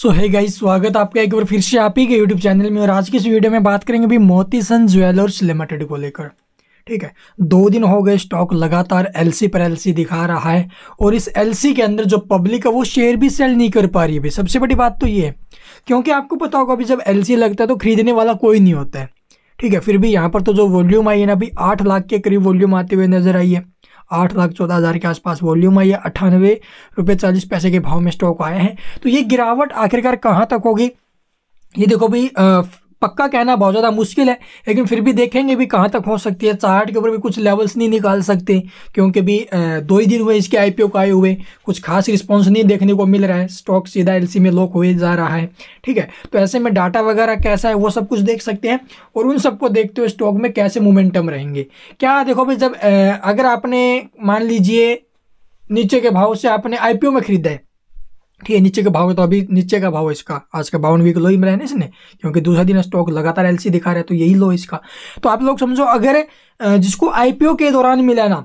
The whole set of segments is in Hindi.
सो है गाइस स्वागत आपका एक बार फिर से आप ही के यूट्यूब चैनल में और आज की इस वीडियो में बात करेंगे अभी मोती सन ज्वेलर्स लिमिटेड को लेकर ठीक है दो दिन हो गए स्टॉक लगातार एलसी पर एलसी दिखा रहा है और इस एलसी के अंदर जो पब्लिक है वो शेयर भी सेल नहीं कर पा रही है सबसे बड़ी बात तो ये है क्योंकि आपको पता होगा अभी जब एल लगता है तो खरीदने वाला कोई नहीं होता है ठीक है फिर भी यहाँ पर तो जो वॉल्यूम आई है ना अभी आठ लाख के करीब वॉल्यूम आते हुए नजर आई है आठ लाख चौदह हज़ार के आसपास वॉल्यूम आई है अट्ठानवे रुपये चालीस पैसे के भाव में स्टॉक आए हैं तो ये गिरावट आखिरकार कहाँ तक होगी ये देखो भाई पक्का कहना बहुत ज़्यादा मुश्किल है लेकिन फिर भी देखेंगे भी कहाँ तक हो सकती है चार्ट के ऊपर भी कुछ लेवल्स नहीं निकाल सकते क्योंकि भी दो ही दिन हुए इसके आई पी आए हुए कुछ खास रिस्पॉन्स नहीं देखने को मिल रहा है स्टॉक सीधा एल में लॉक हुए जा रहा है ठीक है तो ऐसे में डाटा वगैरह कैसा है वो सब कुछ देख सकते हैं और उन सबको देखते हुए स्टॉक में कैसे मोमेंटम रहेंगे क्या देखो भाई जब अगर आपने मान लीजिए नीचे के भाव से आपने ओ में खरीदा है ठीक है नीचे का भाव है तो अभी नीचे का भाव है इसका आज का बावन वीक लो ही में रहने इसने क्योंकि दूसरा दिन स्टॉक लगातार एलसी दिखा रहा है तो यही लो इसका तो आप लोग समझो अगर जिसको आईपीओ के दौरान मिला ना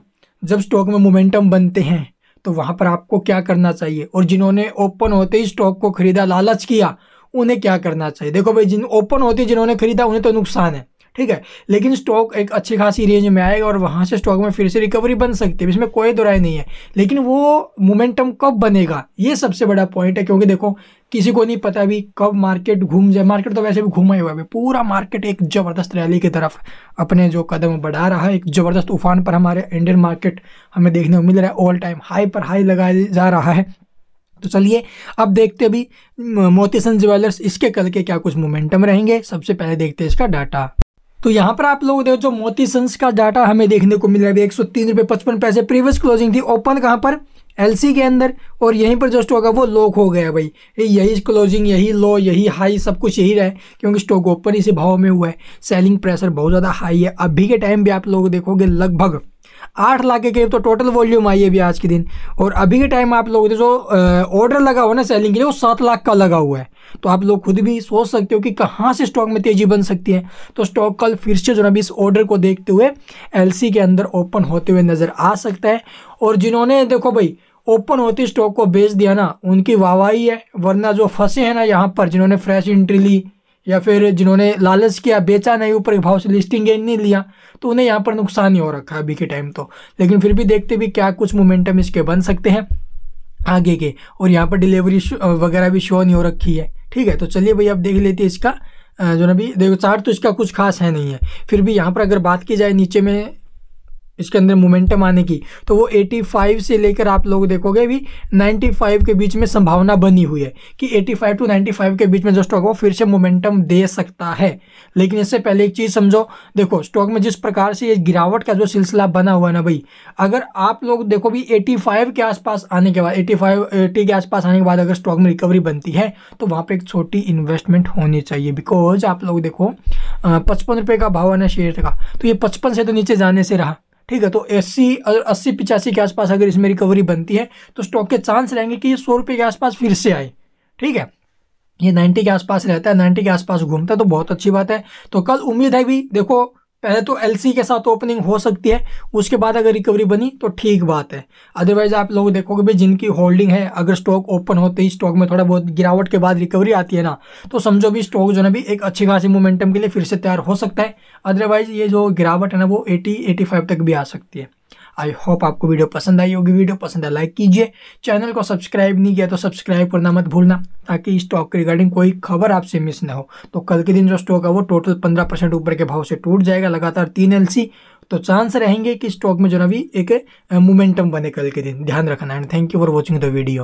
जब स्टॉक में मोमेंटम बनते हैं तो वहाँ पर आपको क्या करना चाहिए और जिन्होंने ओपन होते ही स्टॉक को खरीदा लालच किया उन्हें क्या करना चाहिए देखो भाई जिन ओपन होते जिन्होंने खरीदा उन्हें तो नुकसान है ठीक है लेकिन स्टॉक एक अच्छी खासी रेंज में आएगा और वहाँ से स्टॉक में फिर से रिकवरी बन सकती है इसमें कोई दुराई नहीं है लेकिन वो मोमेंटम कब बनेगा ये सबसे बड़ा पॉइंट है क्योंकि देखो किसी को नहीं पता भी कब मार्केट घूम जाए मार्केट तो वैसे भी घूमा ही हुआ है पूरा मार्केट एक ज़बरदस्त रैली की तरफ अपने जो कदम बढ़ा रहा है एक ज़बरदस्त उफान पर हमारे इंडियन मार्केट हमें देखने को मिल रहा है ऑल टाइम हाई पर हाई लगाया जा रहा है तो चलिए अब देखते भी मोतीसन ज्वेलर्स इसके कल के क्या कुछ मोमेंटम रहेंगे सबसे पहले देखते हैं इसका डाटा तो यहाँ पर आप लोग देखो जो मोती सन्स का डाटा हमें देखने को मिल रहा है एक सौ तीन रुपये पचपन पैसे प्रीवियस क्लोजिंग थी ओपन कहाँ पर एलसी के अंदर और यहीं पर जो स्टॉक है वो लॉक हो गया भाई यही क्लोजिंग यही लो यही हाई सब कुछ यही रहा है क्योंकि स्टॉक ओपन इसी भाव में हुआ है सेलिंग प्रेशर बहुत ज़्यादा हाई है अभी के टाइम भी आप लोग देखोगे लगभग आठ लाख के करीब तो टोटल वॉल्यूम आई है अभी आज के दिन और अभी के टाइम आप लोग जो ऑर्डर लगा हुआ ना सेलिंग के लिए वो सात लाख का लगा हुआ है तो आप लोग खुद भी सोच सकते हो कि कहाँ से स्टॉक में तेजी बन सकती है तो स्टॉक कल फिर से जो ना इस ऑर्डर को देखते हुए एल के अंदर ओपन होते हुए नज़र आ सकता है और जिन्होंने देखो भाई ओपन होते स्टॉक को बेच दिया ना उनकी वाहवाही है वरना जो फंसे हैं ना यहाँ पर जिन्होंने फ्रेश एंट्री ली या फिर जिन्होंने लालच किया बेचा नहीं ऊपर के भाव से लिस्टिंग गेन नहीं लिया तो उन्हें यहाँ पर नुकसान ही हो रखा अभी के टाइम तो लेकिन फिर भी देखते भी क्या कुछ मोमेंटम इसके बन सकते हैं आगे के और यहाँ पर डिलीवरी वगैरह भी शो नहीं हो रखी है ठीक है तो चलिए भाई आप देख लेते हैं इसका जो ना भी देखो चार्ट तो इसका कुछ खास है नहीं है फिर भी यहाँ पर अगर बात की जाए नीचे में इसके अंदर मोमेंटम आने की तो वो 85 से लेकर आप लोग देखोगे अभी 95 के बीच में संभावना बनी हुई है कि 85 टू 95 के बीच में जो स्टॉक वो फिर से मोमेंटम दे सकता है लेकिन इससे पहले एक चीज़ समझो देखो स्टॉक में जिस प्रकार से ये गिरावट का जो सिलसिला बना हुआ है ना भाई अगर आप लोग देखो भी 85 के आसपास आने के बाद एटी फाइव के आसपास आने के बाद अगर स्टॉक में रिकवरी बनती है तो वहाँ पर एक छोटी इन्वेस्टमेंट होनी चाहिए बिकॉज आप लोग देखो पचपन रुपये का भाव है ना शेयर का तो ये पचपन से तो नीचे जाने से रहा ठीक है तो अस्सी अगर अस्सी पिचासी के आसपास अगर इसमें रिकवरी बनती है तो स्टॉक के चांस रहेंगे कि ये सौ रुपये के आसपास फिर से आए ठीक है ये नाइन्टी के आसपास रहता है नाइन्टी के आसपास घूमता है तो बहुत अच्छी बात है तो कल उम्मीद है भी देखो पहले तो एल के साथ ओपनिंग हो सकती है उसके बाद अगर रिकवरी बनी तो ठीक बात है अदरवाइज आप लोग देखोगे भाई जिनकी होल्डिंग है अगर स्टॉक ओपन होते ही स्टॉक में थोड़ा बहुत गिरावट के बाद रिकवरी आती है ना तो समझो भी स्टॉक जो है भी एक अच्छी खासी मोमेंटम के लिए फिर से तैयार हो सकता है अदरवाइज ये जो गिरावट है ना वो एटी एटी तक भी आ सकती है आई होप आपको वीडियो पसंद आई होगी वीडियो पसंद है लाइक कीजिए चैनल को सब्सक्राइब नहीं किया तो सब्सक्राइब करना मत भूलना ताकि स्टॉक के रिगार्डिंग कोई खबर आपसे मिस ना हो तो कल के दिन जो स्टॉक है वो टोटल पंद्रह परसेंट ऊपर के भाव से टूट जाएगा लगातार तीन एल तो चांस रहेंगे कि स्टॉक में जो ना भी एक मोमेंटम बने कल के दिन ध्यान रखना and thank you for watching the video